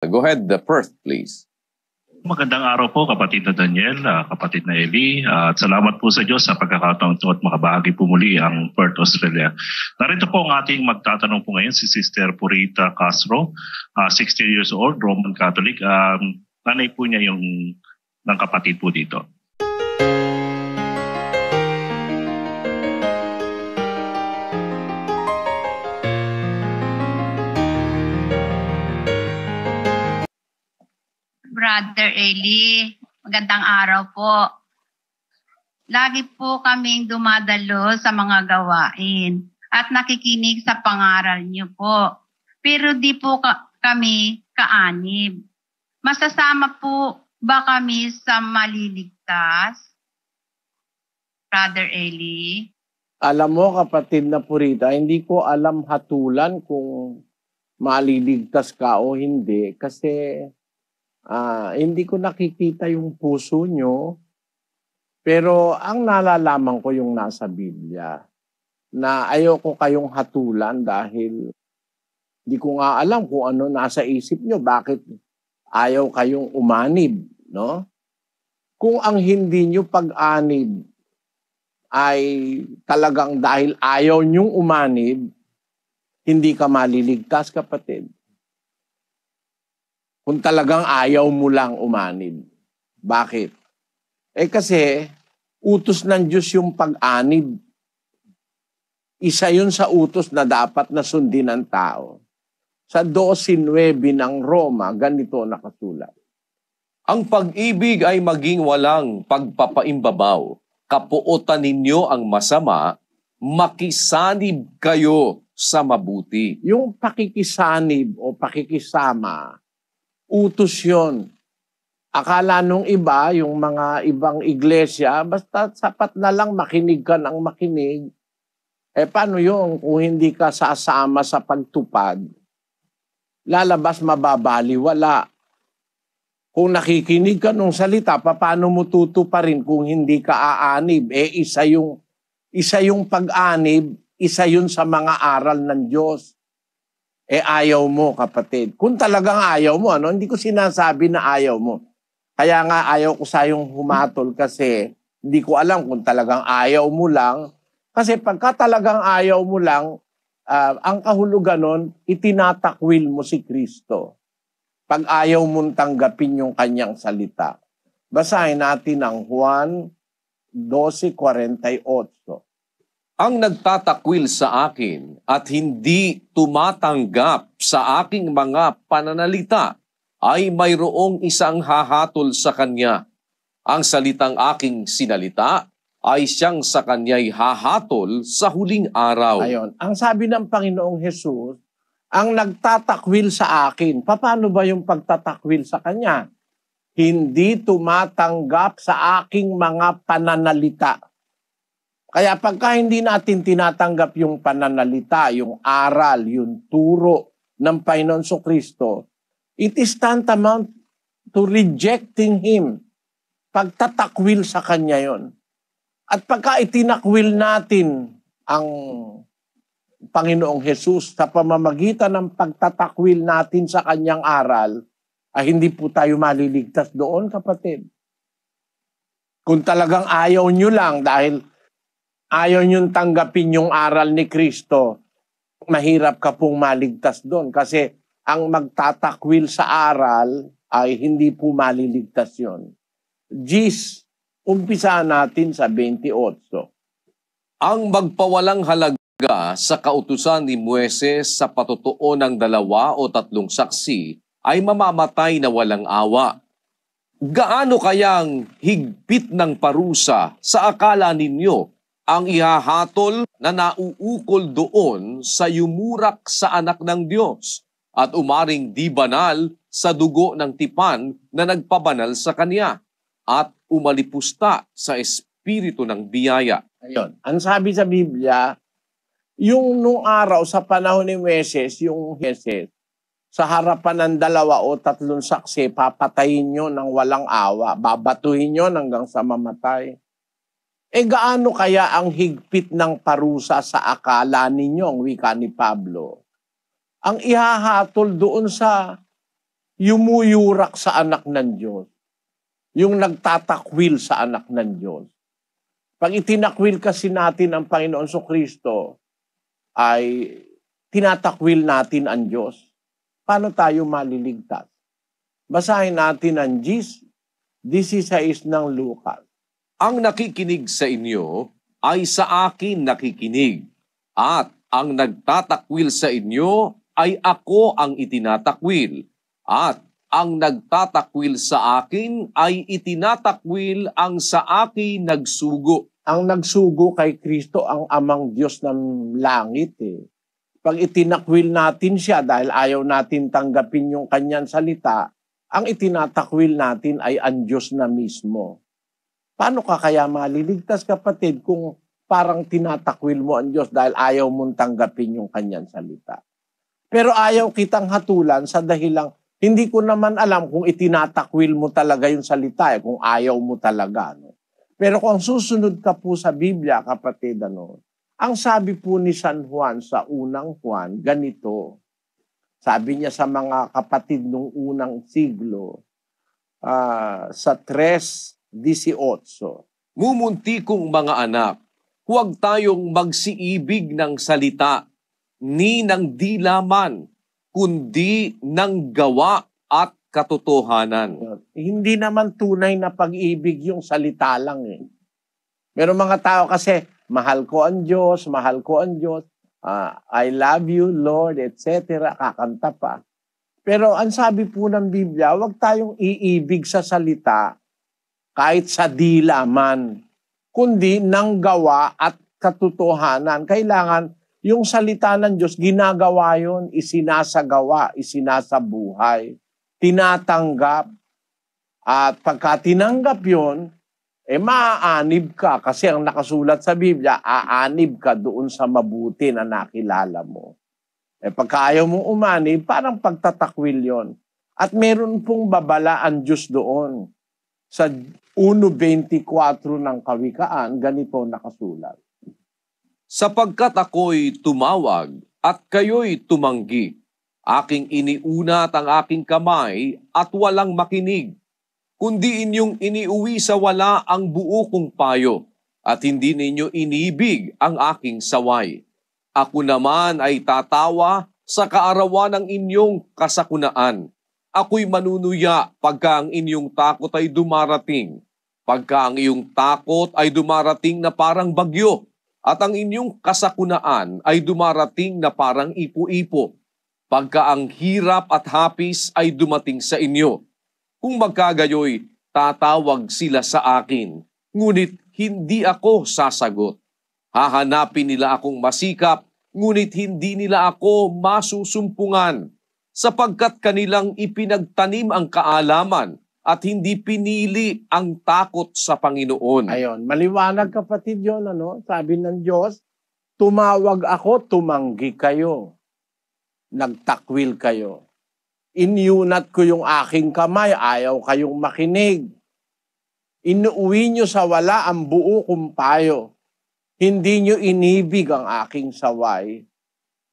Uh, go ahead, the Perth, please. Magandang araw po kapatid na Daniel, ah, kapatid na Eli. Ah, at salamat po sa Diyos sa pagkakataon ito at makabahagi po muli ang Perth, Australia. Narito po ang ating magtatanong po ngayon si Sister Purita Castro, uh, ah, 60 years old, Roman Catholic. Um, nanay po niya yung ng kapatid po dito. Brother Eli. Magandang araw po. Lagi po kaming dumadalo sa mga gawain at nakikinig sa pangaral niyo po. Pero di po ka- kami kaanib. Masasama po ba kami sa maliligtas? Brother Eli? Alam mo kapatid na Purita, hindi ko alam hatulan kung maliligtas ka o hindi kasi Uh, hindi ko nakikita yung puso nyo, pero ang nalalaman ko yung nasa Biblia na ayoko kayong hatulan dahil hindi ko nga alam kung ano nasa isip nyo, bakit ayaw kayong umanib, no? Kung ang hindi nyo pag-anib ay talagang dahil ayaw nyong umanib, hindi ka maliligtas, kapatid kung talagang ayaw mo lang umanib. Bakit? Eh kasi, utos ng Diyos yung pag-anib. Isa yun sa utos na dapat na sundin ng tao. Sa 12.9 ng Roma, ganito nakasulat. Ang pag-ibig ay maging walang pagpapaimbabaw. Kapuotan ninyo ang masama, makisanib kayo sa mabuti. Yung pakikisanib o pakikisama utos yon. Akala nung iba, yung mga ibang iglesia, basta sapat na lang makinig ka ng makinig. Eh paano yung kung hindi ka sasama sa pagtupad? Lalabas mababali, wala. Kung nakikinig ka nung salita, paano mo tutuparin kung hindi ka aanib? Eh isa yung, isa yung pag-anib, isa yun sa mga aral ng Diyos eh ayaw mo kapatid. Kung talagang ayaw mo, ano, hindi ko sinasabi na ayaw mo. Kaya nga ayaw ko sayong humatol kasi hindi ko alam kung talagang ayaw mo lang. Kasi pagka talagang ayaw mo lang, uh, ang kahulugan nun, itinatakwil mo si Kristo. Pag ayaw mong tanggapin yung kanyang salita. Basahin natin ang Juan 12.48 ang nagtatakwil sa akin at hindi tumatanggap sa aking mga pananalita ay mayroong isang hahatol sa kanya. Ang salitang aking sinalita ay siyang sa kanya'y hahatol sa huling araw. Ayon, ang sabi ng Panginoong Hesus, ang nagtatakwil sa akin, paano ba yung pagtatakwil sa kanya? Hindi tumatanggap sa aking mga pananalita kaya pagka hindi natin tinatanggap yung pananalita, yung aral, yung turo ng Painonso Kristo, it is tantamount to rejecting Him. Pagtatakwil sa Kanya yon. At pagka itinakwil natin ang Panginoong Hesus sa pamamagitan ng pagtatakwil natin sa Kanyang aral, ay hindi po tayo maliligtas doon, kapatid. Kung talagang ayaw nyo lang dahil ayaw niyong tanggapin yung aral ni Kristo, mahirap ka pong maligtas doon. Kasi ang magtatakwil sa aral ay hindi po maliligtas yon. Gis, umpisa natin sa 28. Ang magpawalang halaga sa kautusan ni Mueses sa patotoo ng dalawa o tatlong saksi ay mamamatay na walang awa. Gaano kayang higpit ng parusa sa akala ninyo ang ihahatol na nauukol doon sa yumurak sa anak ng Diyos at umaring di banal sa dugo ng tipan na nagpabanal sa kanya at umalipusta sa espiritu ng biyaya. Ayun. Ang sabi sa Biblia, yung nung araw sa panahon ni Meses, yung Meses, sa harapan ng dalawa o tatlong saksi, papatayin nyo ng walang awa, babatuhin nyo hanggang sa mamatay. Eh gaano kaya ang higpit ng parusa sa akala ninyo, ang wika ni Pablo? Ang ihahatol doon sa yumuyurak sa anak ng Diyos. Yung nagtatakwil sa anak ng Diyos. Pag itinakwil kasi natin ang Panginoon so Kristo, ay tinatakwil natin ang Diyos. Paano tayo maliligtas? Basahin natin ang Jesus. This Gis, 16 ng Lucas. Ang nakikinig sa inyo ay sa akin nakikinig, at ang nagtatakwil sa inyo ay ako ang itinatakwil, at ang nagtatakwil sa akin ay itinatakwil ang sa akin nagsugo. Ang nagsugo kay Kristo ang amang Diyos ng langit eh. Pag itinakwil natin siya dahil ayaw natin tanggapin yung kanyang salita, ang itinatakwil natin ay ang Diyos na mismo. Paano ka kaya maliligtas kapatid kung parang tinatakwil mo ang Diyos dahil ayaw mong tanggapin yung kanyang salita? Pero ayaw kitang hatulan sa dahilang hindi ko naman alam kung itinatakwil mo talaga yung salita eh, kung ayaw mo talaga. No? Pero kung susunod ka po sa Biblia, kapatid, ano, ang sabi po ni San Juan sa unang Juan, ganito. Sabi niya sa mga kapatid nung unang siglo, uh, sa tres 18. Mumunti kong mga anak, huwag tayong magsiibig ng salita, ni ng dilaman, kundi ng gawa at katotohanan. Hindi naman tunay na pag-ibig yung salita lang eh. Pero mga tao kasi, mahal ko ang Diyos, mahal ko ang Diyos, uh, I love you, Lord, etc. Kakanta pa. Pero ang sabi po ng Biblia, huwag tayong iibig sa salita, kahit sa di kundi ng gawa at katotohanan. Kailangan yung salita ng Diyos, ginagawa yon, isinasagawa, isinasabuhay, tinatanggap. At pagka tinanggap yon, eh maaanib ka kasi ang nakasulat sa Biblia, aanib ka doon sa mabuti na nakilala mo. Eh pagka ayaw mo umanib, parang pagtatakwil yon. At meron pong babala ang Diyos doon sa 1.24 ng Kawikaan, ganito nakasulat. Sapagkat ako'y tumawag at kayo'y tumanggi, aking iniunat ang aking kamay at walang makinig, kundi inyong iniuwi sa wala ang buo kong payo at hindi ninyo inibig ang aking saway. Ako naman ay tatawa sa kaarawan ng inyong kasakunaan ako'y manunuya pagka ang inyong takot ay dumarating. Pagka ang iyong takot ay dumarating na parang bagyo at ang inyong kasakunaan ay dumarating na parang ipo-ipo. Pagka ang hirap at hapis ay dumating sa inyo. Kung magkagayoy, tatawag sila sa akin. Ngunit hindi ako sasagot. Hahanapin nila akong masikap, ngunit hindi nila ako masusumpungan sapagkat kanilang ipinagtanim ang kaalaman at hindi pinili ang takot sa Panginoon. Ayon, maliwanag kapatid yon ano? Sabi ng Diyos, tumawag ako, tumanggi kayo. Nagtakwil kayo. Inyunat ko yung aking kamay, ayaw kayong makinig. Inuwi nyo sa wala ang buo kong payo. Hindi nyo inibig ang aking saway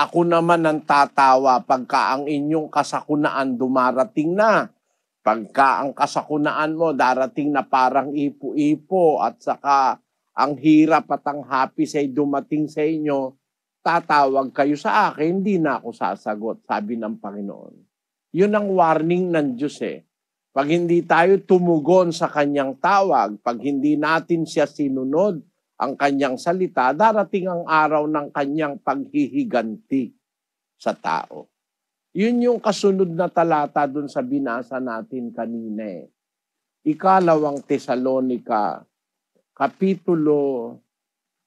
ako naman ang tatawa pagka ang inyong kasakunaan dumarating na. Pagka ang kasakunaan mo darating na parang ipo-ipo at saka ang hirap at ang happy say dumating sa inyo, tatawag kayo sa akin, hindi na ako sasagot, sabi ng Panginoon. Yun ang warning ng Diyos eh. Pag hindi tayo tumugon sa kanyang tawag, pag hindi natin siya sinunod, ang kanyang salita, darating ang araw ng kanyang paghihiganti sa tao. Yun yung kasunod na talata dun sa binasa natin kanina eh. Ikalawang Tesalonika, Kapitulo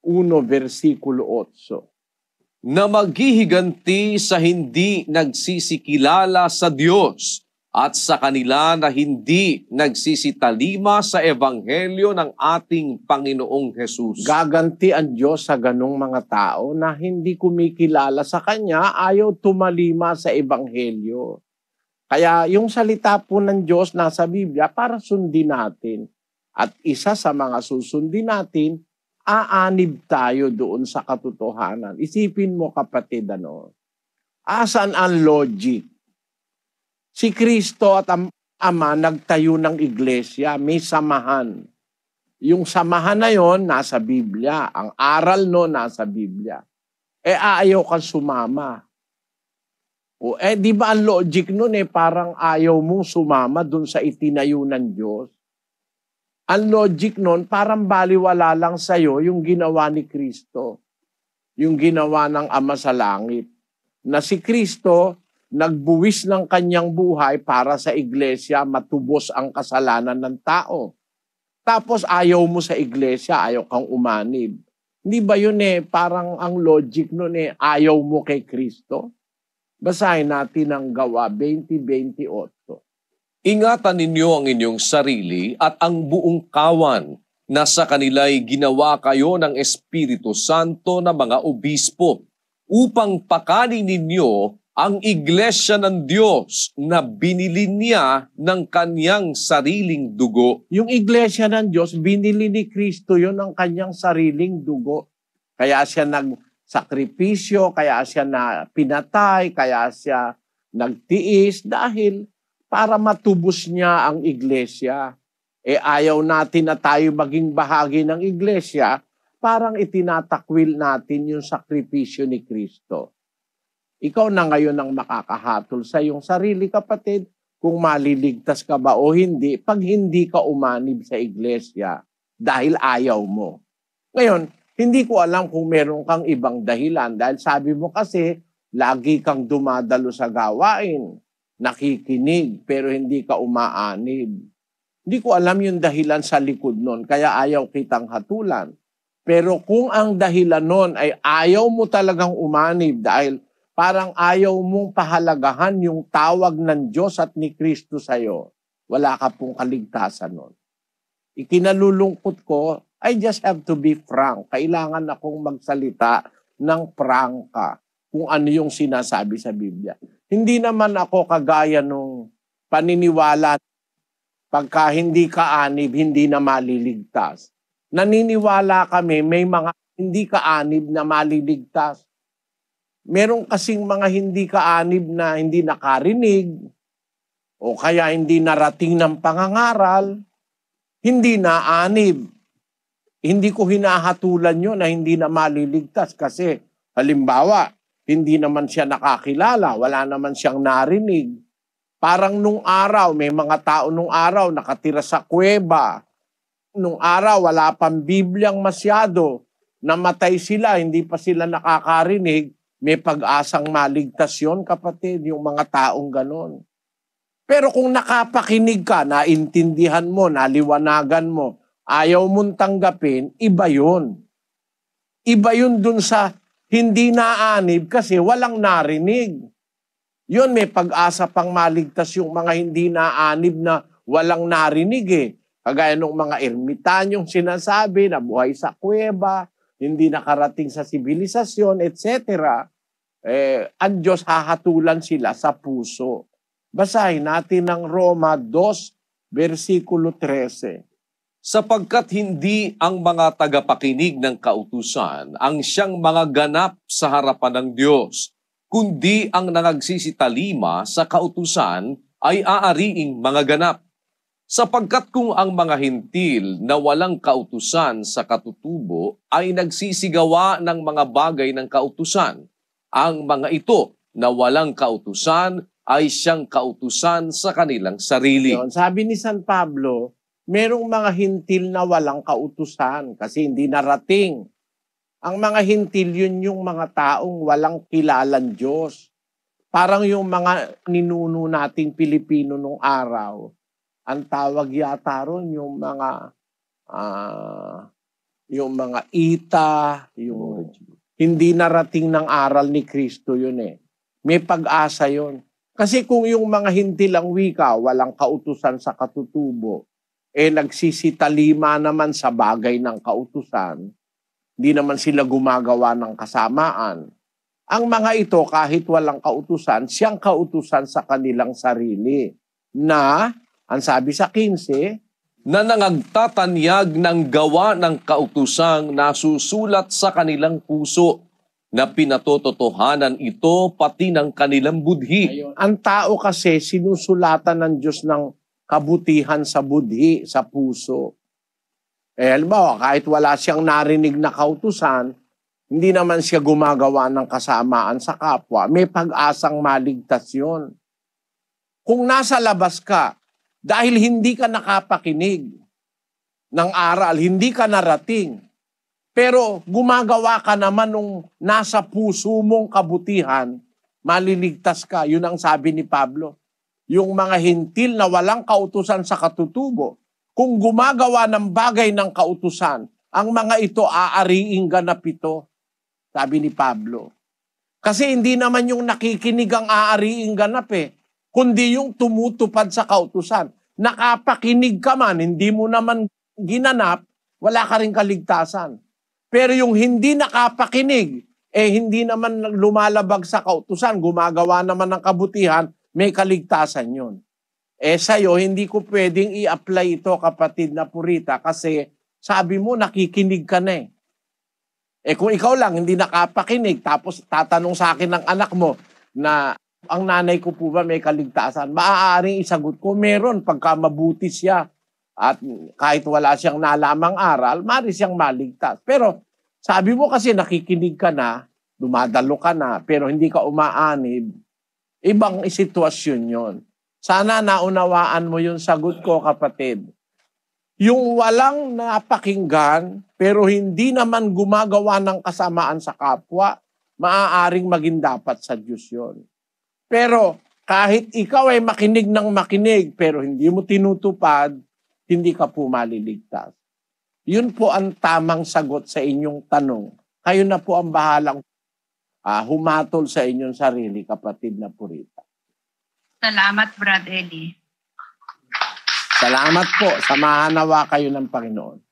1, versikulo 8. Na maghihiganti sa hindi nagsisikilala sa Diyos at sa kanila na hindi nagsisitalima sa ebanghelyo ng ating Panginoong Hesus. Gaganti ang Diyos sa ganong mga tao na hindi kumikilala sa Kanya, ayaw tumalima sa ebanghelyo. Kaya yung salita po ng Diyos nasa Biblia para sundin natin. At isa sa mga susundin natin, aanib tayo doon sa katotohanan. Isipin mo kapatid, ano? Asan ang logic? Si Kristo at ang Ama nagtayo ng iglesia, may samahan. Yung samahan na yon nasa Biblia. Ang aral no, nasa Biblia. Eh, ayaw kang sumama. O, eh, di ba ang logic nun eh, parang ayaw mong sumama dun sa itinayo ng Diyos? Ang logic nun, parang baliwala lang sa'yo yung ginawa ni Kristo. Yung ginawa ng Ama sa Langit. Na si Kristo, nagbuwis ng kanyang buhay para sa iglesia matubos ang kasalanan ng tao. Tapos ayaw mo sa iglesia, ayaw kang umanib. Hindi ba yun eh, parang ang logic nun eh, ayaw mo kay Kristo? Basahin natin ang gawa 20.28. Ingatan ninyo ang inyong sarili at ang buong kawan na sa kanila'y ginawa kayo ng Espiritu Santo na mga obispo upang pakanin ninyo ang iglesia ng Diyos na binili niya ng kanyang sariling dugo. Yung iglesia ng Diyos, binili ni Kristo yon ng kanyang sariling dugo. Kaya siya nagsakripisyo, kaya siya na pinatay, kaya siya nagtiis dahil para matubos niya ang iglesia. E ayaw natin na tayo maging bahagi ng iglesia, parang itinatakwil natin yung sakripisyo ni Kristo. Ikaw na ngayon ang makakahatol sa iyong sarili, kapatid, kung maliligtas ka ba o hindi pag hindi ka umanib sa iglesia dahil ayaw mo. Ngayon, hindi ko alam kung meron kang ibang dahilan dahil sabi mo kasi lagi kang dumadalo sa gawain, nakikinig pero hindi ka umaanib. Hindi ko alam yung dahilan sa likod nun kaya ayaw kitang hatulan. Pero kung ang dahilan nun ay ayaw mo talagang umanib dahil Parang ayaw mong pahalagahan yung tawag ng Diyos at ni Kristo sa iyo. Wala ka pong kaligtasan nun. Ikinalulungkot ko, I just have to be frank. Kailangan akong magsalita ng prangka kung ano yung sinasabi sa Biblia. Hindi naman ako kagaya nung paniniwala pagka hindi ka anib, hindi na maliligtas. Naniniwala kami may mga hindi ka anib na maliligtas. Meron kasing mga hindi kaanib na hindi nakarinig o kaya hindi narating ng pangangaral, hindi naanib. Hindi ko hinahatulan yun na hindi na maliligtas kasi halimbawa, hindi naman siya nakakilala, wala naman siyang narinig. Parang nung araw, may mga tao nung araw nakatira sa kuweba. Nung araw, wala pang Bibliang masyado. Namatay sila, hindi pa sila nakakarinig may pag-asang maligtas yon kapatid, yung mga taong ganon. Pero kung nakapakinig ka, naintindihan mo, naliwanagan mo, ayaw mong tanggapin, iba yun. Iba yun dun sa hindi naanib kasi walang narinig. Yun, may pag-asa pang maligtas yung mga hindi naanib na walang narinig eh. Kagaya ng mga ermitanyong sinasabi na buhay sa kuweba, hindi nakarating sa sibilisasyon, etc eh, ang Diyos hahatulan sila sa puso. Basahin natin ang Roma 2, versikulo 13. Sapagkat hindi ang mga tagapakinig ng kautusan ang siyang mga ganap sa harapan ng Diyos, kundi ang nangagsisitalima sa kautusan ay aariing mga ganap. Sapagkat kung ang mga hintil na walang kautusan sa katutubo ay nagsisigawa ng mga bagay ng kautusan, ang mga ito na walang kautusan ay siyang kautusan sa kanilang sarili. sabi ni San Pablo, merong mga hintil na walang kautusan kasi hindi narating. Ang mga hintil yun yung mga taong walang kilalan Diyos. Parang yung mga ninuno nating Pilipino nung araw, ang tawag yata ron yung mga uh, yung mga ita, yung hindi narating ng aral ni Kristo yun eh. May pag-asa yun. Kasi kung yung mga hindi lang wika, walang kautusan sa katutubo, eh nagsisitalima naman sa bagay ng kautusan, hindi naman sila gumagawa ng kasamaan. Ang mga ito, kahit walang kautusan, siyang kautusan sa kanilang sarili na, ang sabi sa 15, na nangagtatanyag ng gawa ng kautusang nasusulat sa kanilang puso na pinatototohanan ito pati ng kanilang budhi. Ang tao kasi sinusulatan ng Diyos ng kabutihan sa budhi, sa puso. Eh, halimbawa, kahit wala siyang narinig na kautusan, hindi naman siya gumagawa ng kasamaan sa kapwa. May pag-asang maligtas yun. Kung nasa labas ka, dahil hindi ka nakapakinig ng aral, hindi ka narating. Pero gumagawa ka naman nung nasa puso mong kabutihan, maliligtas ka. Yun ang sabi ni Pablo. Yung mga hintil na walang kautusan sa katutubo, kung gumagawa ng bagay ng kautusan, ang mga ito aariing ganap ito, sabi ni Pablo. Kasi hindi naman yung nakikinig ang aariing ganap eh kundi yung tumutupad sa kautusan. Nakapakinig ka man, hindi mo naman ginanap, wala ka rin kaligtasan. Pero yung hindi nakapakinig, eh hindi naman lumalabag sa kautusan, gumagawa naman ng kabutihan, may kaligtasan yun. Eh sa'yo, hindi ko pwedeng i-apply ito kapatid na purita kasi sabi mo nakikinig ka na eh. Eh kung ikaw lang hindi nakapakinig tapos tatanong sa akin ng anak mo na ang nanay ko po ba may kaligtasan? Maaaring isagot ko, meron pagka mabuti siya at kahit wala siyang nalamang aral, mari siyang maligtas. Pero sabi mo kasi nakikinig ka na, dumadalo ka na, pero hindi ka umaanib, ibang sitwasyon yon. Sana naunawaan mo yung sagot ko, kapatid. Yung walang napakinggan, pero hindi naman gumagawa ng kasamaan sa kapwa, maaaring maging dapat sa Diyos yon. Pero kahit ikaw ay makinig ng makinig pero hindi mo tinutupad, hindi ka po maliligtas. Yun po ang tamang sagot sa inyong tanong. Kayo na po ang bahalang uh, humatol sa inyong sarili, kapatid na purita. Salamat, Brad Eli. Salamat po. Samahanawa kayo ng Panginoon.